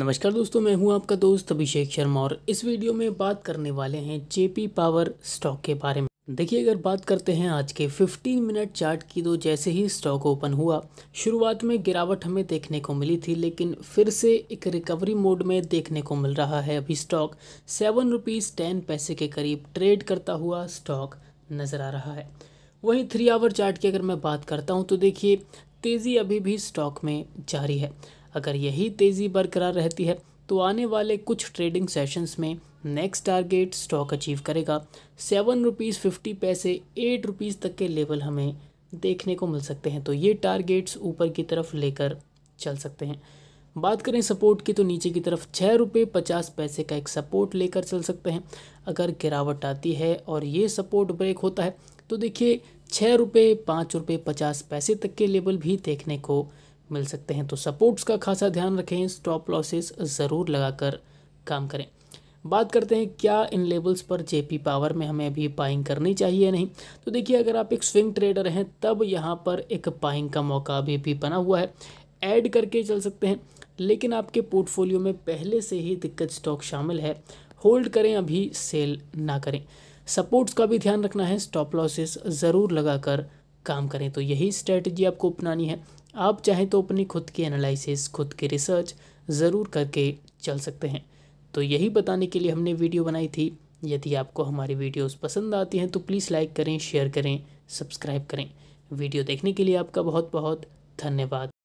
नमस्कार दोस्तों मैं हूं आपका दोस्त अभिषेक शर्मा और इस वीडियो में बात करने वाले हैं जेपी पावर स्टॉक के बारे में देखिए अगर बात करते हैं आज के 15 मिनट चार्ट की तो जैसे ही स्टॉक ओपन हुआ शुरुआत में गिरावट हमें देखने को मिली थी लेकिन फिर से एक रिकवरी मोड में देखने को मिल रहा है अभी स्टॉक सेवन रुपीज़ टेन पैसे के करीब ट्रेड करता हुआ स्टॉक नज़र आ रहा है वहीं थ्री आवर चार्ट की अगर मैं बात करता हूँ तो देखिए तेज़ी अभी भी स्टॉक में जारी है अगर यही तेज़ी बरकरार रहती है तो आने वाले कुछ ट्रेडिंग सेशंस में नेक्स्ट टारगेट स्टॉक अचीव करेगा सेवन रुपीज़ फिफ्टी पैसे एट रुपीज़ तक के लेवल हमें देखने को मिल सकते हैं तो ये टारगेट्स ऊपर की तरफ लेकर चल सकते हैं बात करें सपोर्ट की तो नीचे की तरफ छः रुपये पचास पैसे का एक सपोर्ट लेकर चल सकते हैं अगर गिरावट आती है और ये सपोर्ट ब्रेक होता है तो देखिए छः रुपये पाँच रुपये पचास पैसे तक के लेवल भी देखने को मिल सकते हैं तो सपोर्ट्स का खासा ध्यान रखें स्टॉप लॉसेस ज़रूर लगाकर काम करें बात करते हैं क्या इन लेवल्स पर जेपी पावर में हमें अभी पाइंग करनी चाहिए नहीं तो देखिए अगर आप एक स्विंग ट्रेडर हैं तब यहाँ पर एक पाइंग का मौका अभी भी बना हुआ है ऐड करके चल सकते हैं लेकिन आपके पोर्टफोलियो में पहले से ही दिक्कत स्टॉक शामिल है होल्ड करें अभी सेल ना करें सपोर्ट्स का भी ध्यान रखना है स्टॉप लॉसेस ज़रूर लगा कर काम करें तो यही स्ट्रैटेजी आपको अपनानी है आप चाहें तो अपनी खुद की एनालिसिस खुद की रिसर्च ज़रूर करके चल सकते हैं तो यही बताने के लिए हमने वीडियो बनाई थी यदि आपको हमारी वीडियोस पसंद आती हैं तो प्लीज़ लाइक करें शेयर करें सब्सक्राइब करें वीडियो देखने के लिए आपका बहुत बहुत धन्यवाद